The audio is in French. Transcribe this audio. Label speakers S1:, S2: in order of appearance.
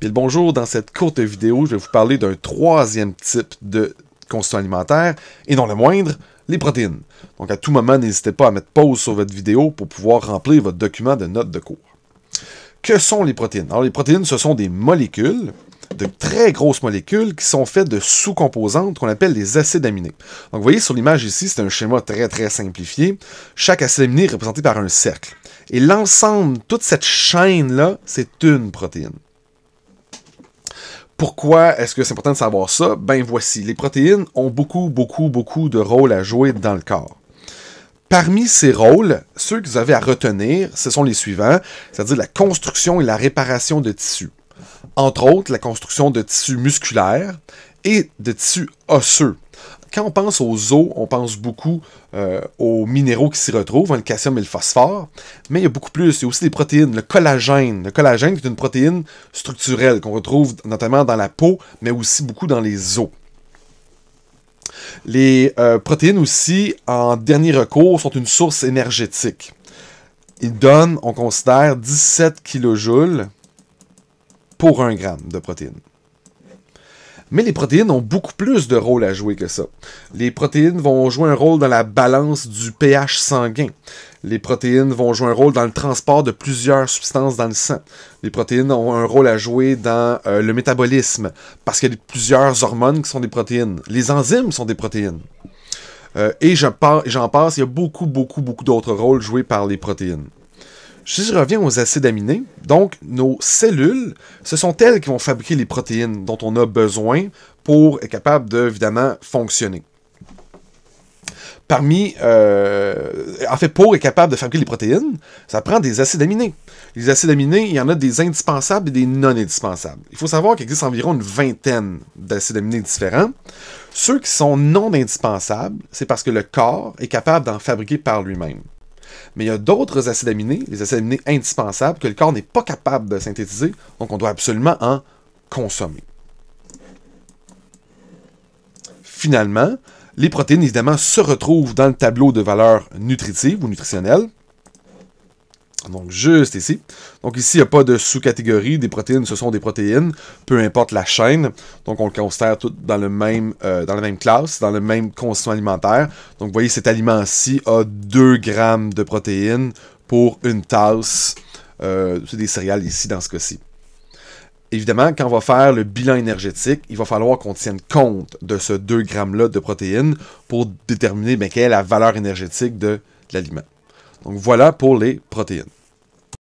S1: Bien, bonjour, dans cette courte vidéo, je vais vous parler d'un troisième type de constituant alimentaire, et non le moindre, les protéines. Donc à tout moment, n'hésitez pas à mettre pause sur votre vidéo pour pouvoir remplir votre document de notes de cours. Que sont les protéines? Alors les protéines, ce sont des molécules, de très grosses molécules qui sont faites de sous-composantes qu'on appelle les acides aminés. Donc vous voyez sur l'image ici, c'est un schéma très très simplifié. Chaque acide aminé est représenté par un cercle. Et l'ensemble, toute cette chaîne-là, c'est une protéine. Pourquoi est-ce que c'est important de savoir ça? Ben voici, les protéines ont beaucoup, beaucoup, beaucoup de rôles à jouer dans le corps. Parmi ces rôles, ceux que vous avez à retenir, ce sont les suivants, c'est-à-dire la construction et la réparation de tissus. Entre autres, la construction de tissus musculaires et de tissus osseux quand on pense aux os, on pense beaucoup euh, aux minéraux qui s'y retrouvent, hein, le calcium et le phosphore, mais il y a beaucoup plus. Il y a aussi des protéines, le collagène. Le collagène est une protéine structurelle qu'on retrouve notamment dans la peau, mais aussi beaucoup dans les os. Les euh, protéines aussi, en dernier recours, sont une source énergétique. Ils donnent, on considère, 17 kJ pour 1 gramme de protéines. Mais les protéines ont beaucoup plus de rôles à jouer que ça. Les protéines vont jouer un rôle dans la balance du pH sanguin. Les protéines vont jouer un rôle dans le transport de plusieurs substances dans le sang. Les protéines ont un rôle à jouer dans euh, le métabolisme, parce qu'il y a plusieurs hormones qui sont des protéines. Les enzymes sont des protéines. Euh, et j'en passe, il y a beaucoup, beaucoup, beaucoup d'autres rôles joués par les protéines. Si je reviens aux acides aminés, donc nos cellules, ce sont elles qui vont fabriquer les protéines dont on a besoin pour être capable de, évidemment, fonctionner parmi, euh, en fait, pour être capable de fabriquer les protéines, ça prend des acides aminés. Les acides aminés, il y en a des indispensables et des non indispensables. Il faut savoir qu'il existe environ une vingtaine d'acides aminés différents. Ceux qui sont non indispensables, c'est parce que le corps est capable d'en fabriquer par lui-même. Mais il y a d'autres acides aminés, les acides aminés indispensables, que le corps n'est pas capable de synthétiser, donc on doit absolument en consommer. Finalement, les protéines, évidemment, se retrouvent dans le tableau de valeurs nutritives ou nutritionnelles, ah, donc, juste ici. Donc, ici, il n'y a pas de sous-catégorie. Des protéines, ce sont des protéines, peu importe la chaîne. Donc, on le considère tout dans, le même, euh, dans la même classe, dans le même constituant alimentaire. Donc, vous voyez, cet aliment-ci a 2 grammes de protéines pour une tasse. Euh, c'est des céréales ici, dans ce cas-ci. Évidemment, quand on va faire le bilan énergétique, il va falloir qu'on tienne compte de ce 2 grammes-là de protéines pour déterminer ben, quelle est la valeur énergétique de l'aliment. Donc voilà pour les protéines.